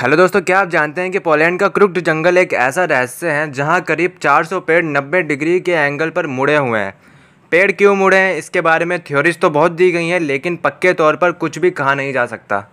hello दोस्तों क्या आप जानते हैं कि पोलैंड का क्रुक्ड जंगल एक ऐसा रहस्य है जहां करीब 400 पेड़ 90 डिग्री के एंगल पर मुड़े हुए हैं पेड़ क्यों मुड़े हैं इसके बारे में थ्योरीज तो बहुत दी गई हैं लेकिन पक्के तौर पर कुछ भी कहा नहीं जा सकता